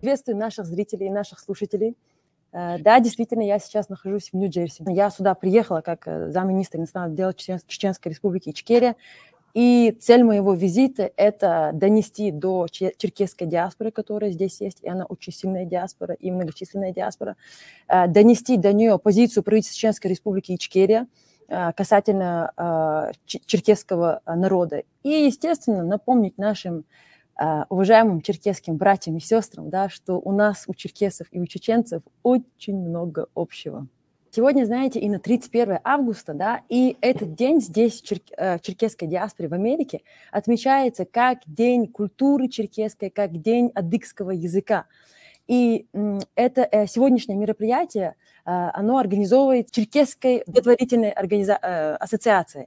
Приветствую наших зрителей и наших слушателей. Э, да, действительно, я сейчас нахожусь в Нью-Джерси. Я сюда приехала как э, замминистра национального дела Чеченской республики Ичкерия. И цель моего визита – это донести до черкесской диаспоры, которая здесь есть, и она очень сильная диаспора и многочисленная диаспора, э, донести до нее позицию правительства Чеченской республики Ичкерия касательно черкесского народа. И, естественно, напомнить нашим а, уважаемым черкесским братьям и сестрам, да, что у нас, у черкесов и у чеченцев очень много общего. Сегодня, знаете, и на 31 августа, да, и этот день здесь, в чер- э, черкесской диаспоре в Америке, отмечается как День культуры черкесской, как День адыгского языка. И это э, сегодняшнее мероприятие, а, оно организовывает Черкесской благотворительной организа- э, ассоциацией.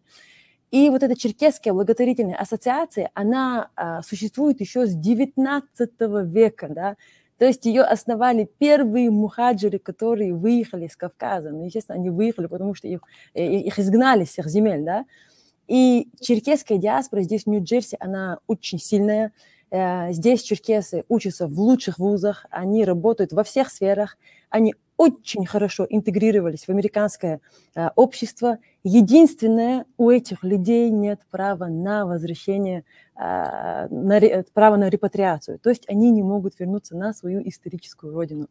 И вот эта черкесская благотворительная ассоциация, она а, существует еще с 19 века, да, то есть ее основали первые мухаджиры, которые выехали с Кавказа. Ну, естественно, они выехали, потому что их, э, их изгнали с всех земель, да. И черкесская диаспора здесь, в Нью-Джерси, она очень сильная. Э, здесь черкесы учатся в лучших вузах, они работают во всех сферах, они очень хорошо интегрировались в американское э, общество. Единственное, у этих людей нет права на возвращение, э, на, права на репатриацию. То есть они не могут вернуться на свою историческую родину.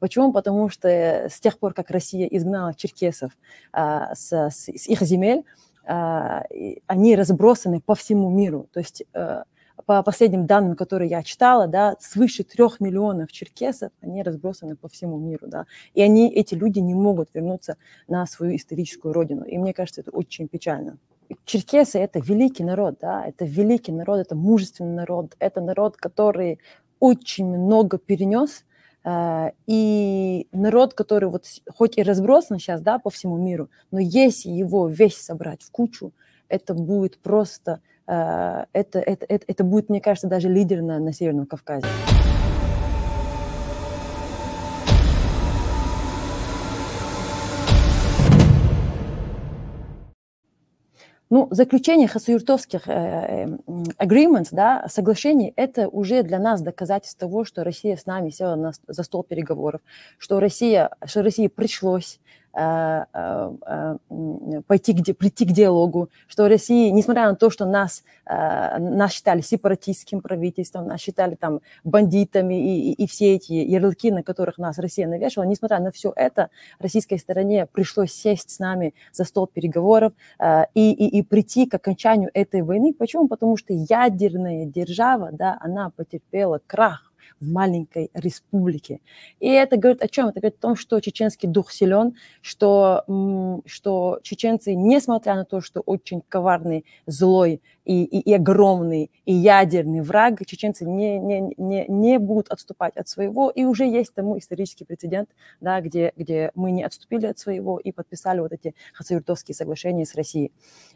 Почему? Потому что с тех пор, как Россия изгнала черкесов с, с, с их земель, они разбросаны по всему миру. То есть по последним данным, которые я читала, да, свыше трех миллионов черкесов, они разбросаны по всему миру, да, и они, эти люди не могут вернуться на свою историческую родину, и мне кажется, это очень печально. Черкесы – это великий народ, да, это великий народ, это мужественный народ, это народ, который очень много перенес, э, и народ, который вот хоть и разбросан сейчас, да, по всему миру, но если его весь собрать в кучу, это будет просто Э, это, это, это, это будет, мне кажется, даже лидер на, на Северном Кавказе. Ну, заключение хасуюртовских э, э agreements, да, соглашений, это уже для нас доказательство того, что Россия с нами села на, за стол переговоров, что, Россия, что России пришлось Э, э, э, пойти, где, прийти к диалогу, что Россия, несмотря на то, что нас, нас считали сепаратистским правительством, нас считали там бандитами и, и, и все эти ярлыки, на которых нас Россия навешивала, несмотря на все это, российской стороне пришлось сесть с нами за стол переговоров и, и, и прийти к окончанию этой войны. Почему? Потому что ядерная держава, да, она потерпела крах в маленькой республике. И это говорит о чем? Это говорит о том, что чеченский дух силен, что, что чеченцы, несмотря на то, что очень коварный, злой и, и, и огромный, и ядерный враг, чеченцы не, не, не, не будут отступать от своего. И уже есть тому исторический прецедент, да, где, где мы не отступили от своего и подписали вот эти хасавюртовские соглашения с Россией.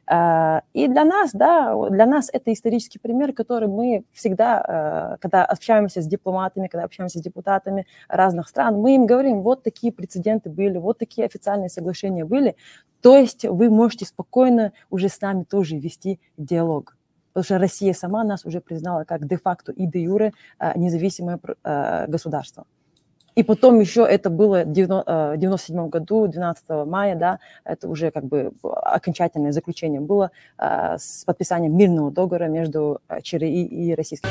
Э, и для нас, да, для нас это исторический пример, который мы всегда, э, когда общаемся с дипломатами, когда общаемся с депутатами разных стран, мы им говорим, вот такие прецеденты были, вот такие официальные соглашения были, то есть вы можете спокойно уже с нами тоже вести диалог. Потому что Россия сама нас уже признала как де-факто и де-юре э, независимое государство. И потом еще это было э, в 1997 году, 12 мая, да, это уже как бы окончательное заключение было э, с подписанием мирного договора между э, ЧРИ и российским.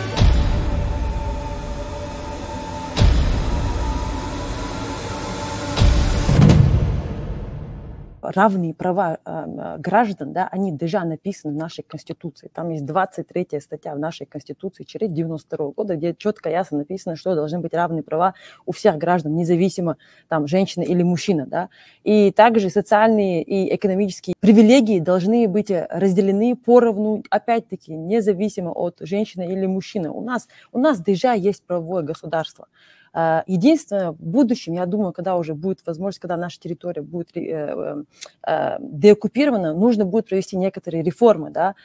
равные права э, граждан, да, они déjà написаны в нашей Конституции. Там есть 23 статья в нашей Конституции, через 92 года, где четко ясно написано, что должны быть равные права у всех граждан, независимо, там, женщина или мужчина, да. И также социальные и экономические привилегии должны быть разделены поровну, опять-таки, независимо от женщины или мужчины. У нас, у нас déjà есть правовое государство. Э, единственное, в будущем, я думаю, когда уже будет возможность, когда наша территория будет э, э, деоккупирована, нужно будет провести некоторые реформы, да,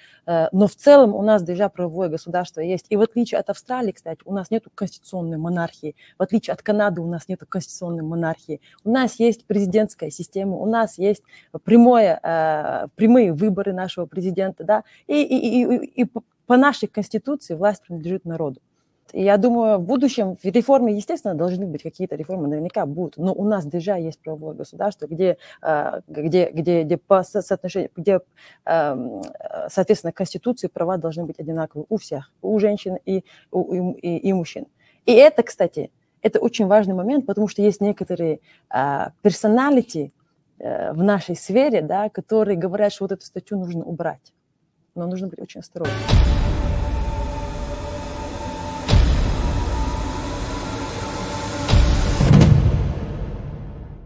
но в целом у нас déjà правовое государство есть, и в отличие от Австралии, кстати, у нас нет конституционной монархии, в отличие от Канады у нас нет конституционной монархии, у нас есть президентская система, у нас есть прямое, прямые выборы нашего президента, да, и, и, и, и по нашей конституции власть принадлежит народу. И я думаю, в будущем в реформе, естественно, должны быть какие-то реформы, наверняка будут. Но у нас déjà есть правовое государство, где, э, где, где, где по соотношению, где, эм, соответственно, Конституции права должны быть одинаковы у всех, у женщин и, у, и, и мужчин. И это, кстати, это очень важный момент, потому что есть некоторые э, персоналити э, в нашей сфере, да, которые говорят, что вот эту статью нужно убрать. Но нужно быть очень осторожным.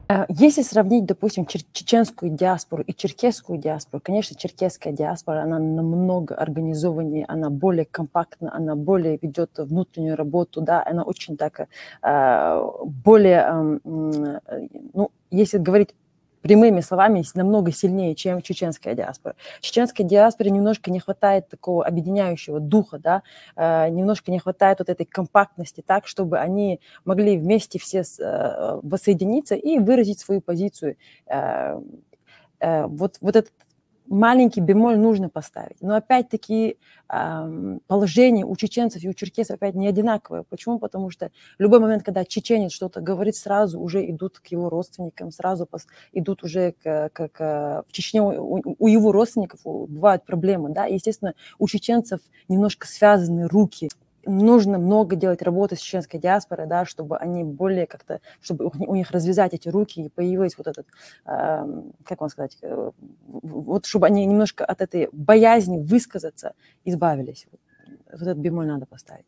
Э, если сравнить, допустим, чеченскую диаспору и черкесскую диаспору, конечно, черкесская диаспора, она намного организованнее, она более компактна, она более ведет внутреннюю работу, да, она очень так, э, более, эм, э, ну, если говорить прямыми словами намного сильнее, чем чеченская диаспора. Чеченской диаспоре немножко не хватает такого объединяющего духа, да, э, немножко не хватает вот этой компактности так, чтобы они могли вместе все с, э, э воссоединиться и выразить свою позицию. Э, э вот, вот этот маленький бемоль нужно поставить. Но опять-таки положение у чеченцев и у черкесов опять не одинаковое. Почему? Потому что в любой момент, когда чеченец что-то говорит, сразу уже идут к его родственникам, сразу идут уже к, к, в Чечне у, у его родственников бывают проблемы, да, естественно, у чеченцев немножко связаны руки нужно много делать работы с чеченской диаспорой, да, чтобы они более как-то, чтобы у них развязать эти руки и появилась вот этот, эм, как вам сказать, э, вот чтобы они немножко от этой боязни высказаться избавились. Вот этот бемоль надо поставить.